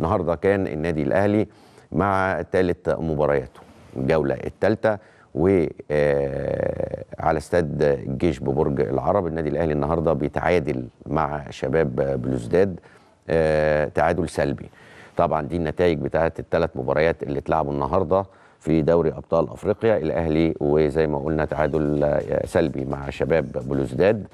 النهارده كان النادي الاهلي مع ثالث مبارياته الجوله الثالثه وعلى آه، استاد الجيش ببرج العرب النادي الاهلي النهارده بيتعادل مع شباب بلوزداد آه، تعادل سلبي طبعا دي النتائج بتاعه الثلاث مباريات اللي اتلعبوا النهارده في دوري ابطال افريقيا الاهلي وزي ما قلنا تعادل آه، سلبي مع شباب بلوزداد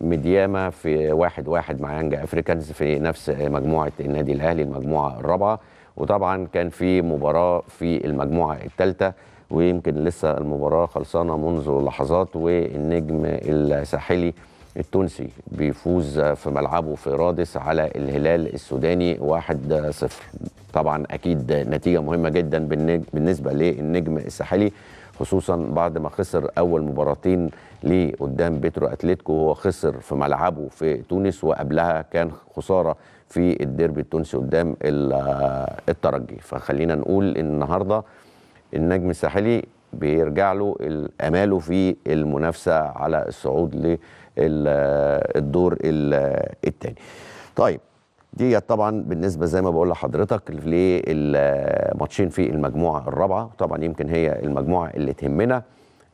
مدياما في واحد واحد مع يانج افريكانز في نفس مجموعه النادي الاهلي المجموعه الرابعه وطبعا كان في مباراه في المجموعه الثالثه ويمكن لسه المباراه خلصانه منذ لحظات والنجم الساحلي التونسي بيفوز في ملعبه في رادس على الهلال السوداني 1-0 طبعا اكيد نتيجه مهمه جدا بالنسبه للنجم الساحلي خصوصا بعد ما خسر اول مباراتين ليه قدام بيترو اتلتيكو وهو خسر في ملعبه في تونس وقبلها كان خساره في الديربي التونسي قدام الترجي فخلينا نقول ان النهارده النجم الساحلي بيرجع له اماله في المنافسه على الصعود للدور الثاني طيب دي طبعا بالنسبه زي ما بقول لحضرتك للماتشين في المجموعه الرابعه طبعا يمكن هي المجموعه اللي تهمنا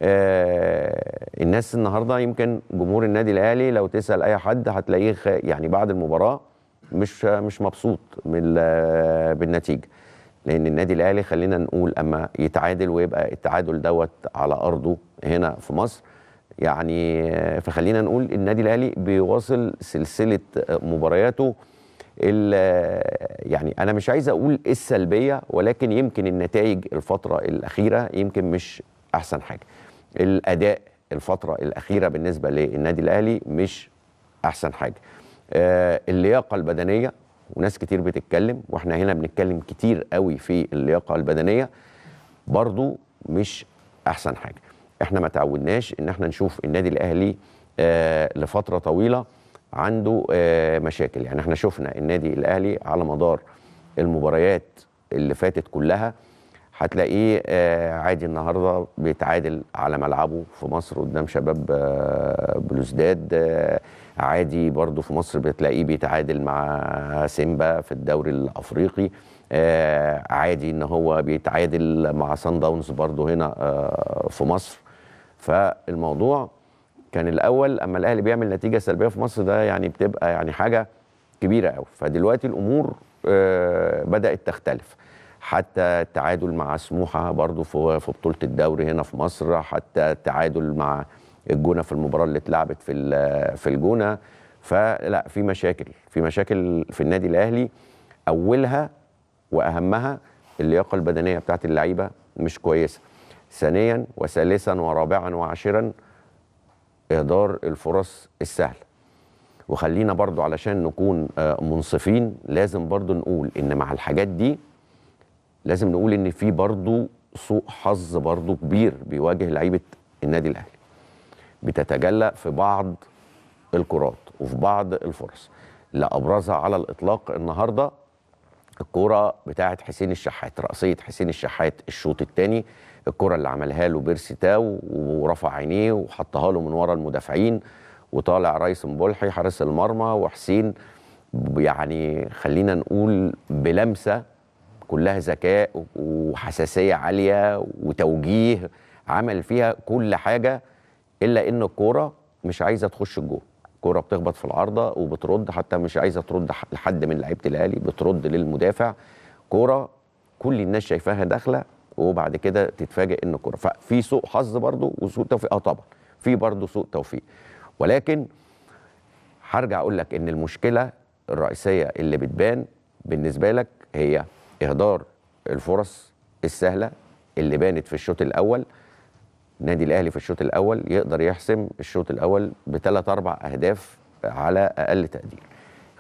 آه الناس النهارده يمكن جمهور النادي الاهلي لو تسال اي حد هتلاقيه يعني بعد المباراه مش مش مبسوط بالنتيجه لان النادي الاهلي خلينا نقول اما يتعادل ويبقى التعادل دوت على ارضه هنا في مصر يعني آه، فخلينا نقول النادي الاهلي بيواصل سلسله آه، مبارياته يعني انا مش عايز اقول السلبيه ولكن يمكن النتائج الفتره الاخيره يمكن مش احسن حاجه الاداء الفتره الاخيره بالنسبه للنادي الاهلي مش احسن حاجه آه، اللياقه البدنيه وناس كتير بتتكلم واحنا هنا بنتكلم كتير قوي في اللياقه البدنيه برضو مش احسن حاجه احنا ما تعودناش ان احنا نشوف النادي الاهلي آه، لفتره طويله عنده آه، مشاكل يعني احنا شفنا النادي الاهلي على مدار المباريات اللي فاتت كلها هتلاقيه آه، عادي النهارده بيتعادل على ملعبه في مصر قدام شباب آه، بلوزداد عادي برضه في مصر بتلاقيه بيتعادل مع سيمبا في الدوري الافريقي عادي ان هو بيتعادل مع سان داونز برضه هنا في مصر فالموضوع كان الاول اما الاهلي بيعمل نتيجه سلبيه في مصر ده يعني بتبقى يعني حاجه كبيره قوي فدلوقتي الامور آه، بدات تختلف حتى التعادل مع سموحه برضو في في بطوله الدوري هنا في مصر حتى التعادل مع الجونه في المباراه اللي اتلعبت في في الجونه فلا في مشاكل في مشاكل في النادي الاهلي اولها واهمها اللياقه البدنيه بتاعت اللعيبه مش كويسه ثانيا وثالثا ورابعا وعاشرا إهدار الفرص السهلة وخلينا برضو علشان نكون آه، منصفين لازم برضو نقول إن مع الحاجات دي لازم نقول إن في برضو سوء حظ برضو كبير بيواجه لعيبة النادي الأهلي بتتجلى في بعض الكرات وفي بعض الفرص لا أبرزها على الإطلاق النهاردة الكوره بتاعه حسين الشحات راسيه حسين الشحات الشوط الثاني الكره اللي عملها له بيرسي تاو ورفع عينيه وحطها له من ورا المدافعين وطالع رايس مبلحي حارس المرمى وحسين يعني خلينا نقول بلمسه كلها ذكاء وحساسيه عاليه وتوجيه عمل فيها كل حاجه الا ان الكوره مش عايزه تخش الجول كرة بتخبط في العارضة وبترد حتى مش عايزة ترد لحد من لعيبة الأهلي بترد للمدافع كرة كل الناس شايفاها داخلة وبعد كده تتفاجئ إن كرة ففي سوء حظ برضه وسوء توفيق اه طبعا في برضه سوء توفيق ولكن هرجع أقول لك إن المشكلة الرئيسية اللي بتبان بالنسبة لك هي إهدار الفرص السهلة اللي بانت في الشوط الأول النادي الاهلي في الشوط الاول يقدر يحسم الشوط الاول بثلاث اربع اهداف على اقل تقدير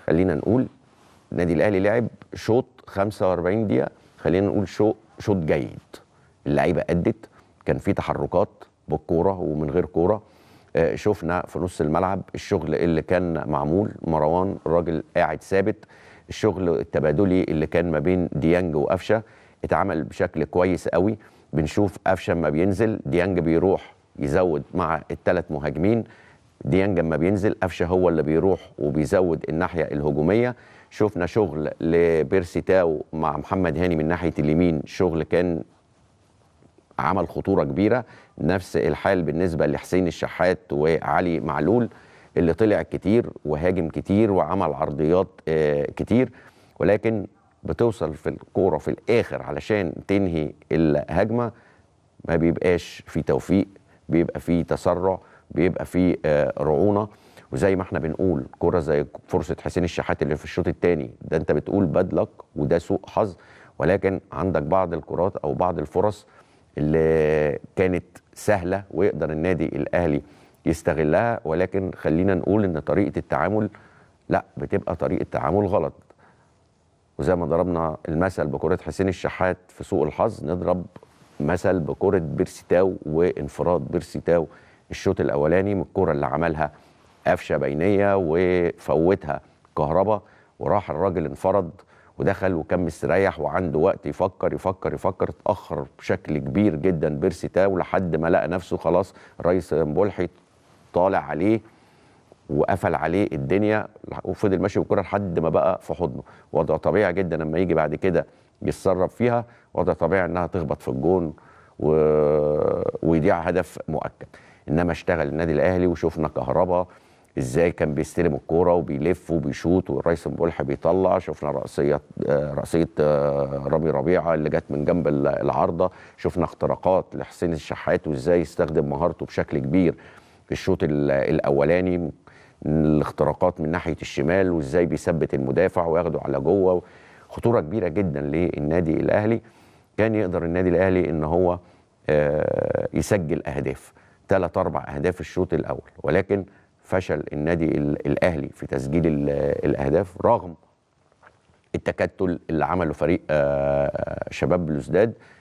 خلينا نقول النادي الاهلي لعب شوط 45 دقيقه خلينا نقول شوط شوط جيد اللعيبه ادت كان في تحركات بالكوره ومن غير كوره آه، شفنا في نص الملعب الشغل اللي كان معمول مروان الراجل قاعد ثابت الشغل التبادلي اللي كان ما بين ديانج وقفشه اتعمل بشكل كويس قوي بنشوف قفشه ما بينزل ديانج بيروح يزود مع الثلاث مهاجمين ديانج لما بينزل قفشه هو اللي بيروح وبيزود الناحيه الهجوميه شفنا شغل لبيرسي تاو مع محمد هاني من ناحيه اليمين شغل كان عمل خطوره كبيره نفس الحال بالنسبه لحسين الشحات وعلي معلول اللي طلع كتير وهاجم كتير وعمل عرضيات آه، كتير ولكن بتوصل في الكوره في الاخر علشان تنهي الهجمه ما بيبقاش في توفيق بيبقى في تسرع بيبقى في آه، رعونه وزي ما احنا بنقول كرة زي فرصة حسين الشحات اللي في الشوط الثاني ده انت بتقول بدلك وده سوء حظ ولكن عندك بعض الكرات او بعض الفرص اللي كانت سهلة ويقدر النادي الاهلي يستغلها ولكن خلينا نقول ان طريقة التعامل لا بتبقى طريقة تعامل غلط وزي ما ضربنا المثل بكرة حسين الشحات في سوق الحظ نضرب مثل بكرة بيرسيتاو وانفراد بيرسيتاو الشوط الأولاني من الكرة اللي عملها قفشة بينية وفوتها كهربا وراح الراجل انفرد ودخل وكان مستريح وعنده وقت يفكر يفكر يفكر اتأخر بشكل كبير جدا بيرسيتاو لحد ما لقى نفسه خلاص رئيس بولحي طالع عليه وقفل عليه الدنيا وفضل ماشي بالكره لحد ما بقى في حضنه وضع طبيعي جدا لما يجي بعد كده يتسرب فيها وضع طبيعي انها تخبط في الجون و... ويضيع هدف مؤكد انما اشتغل النادي الاهلي وشفنا كهربا ازاي كان بيستلم الكوره وبيلف وبيشوط والريس بولح بيطلع شفنا راسيه راسيه آه، رامي ربيعه اللي جت من جنب العارضه شفنا اختراقات لحسين الشحات وازاي استخدم مهارته بشكل كبير في الشوط الاولاني الاختراقات من ناحيه الشمال وازاي بيثبت المدافع وياخده على جوه خطوره كبيره جدا للنادي الاهلي كان يقدر النادي الاهلي ان هو آه، يسجل اهداف ثلاث اربع اهداف الشوط الاول ولكن فشل النادي الاهلي في تسجيل الاهداف رغم التكتل اللي عمله فريق آه، آه، شباب بلوزداد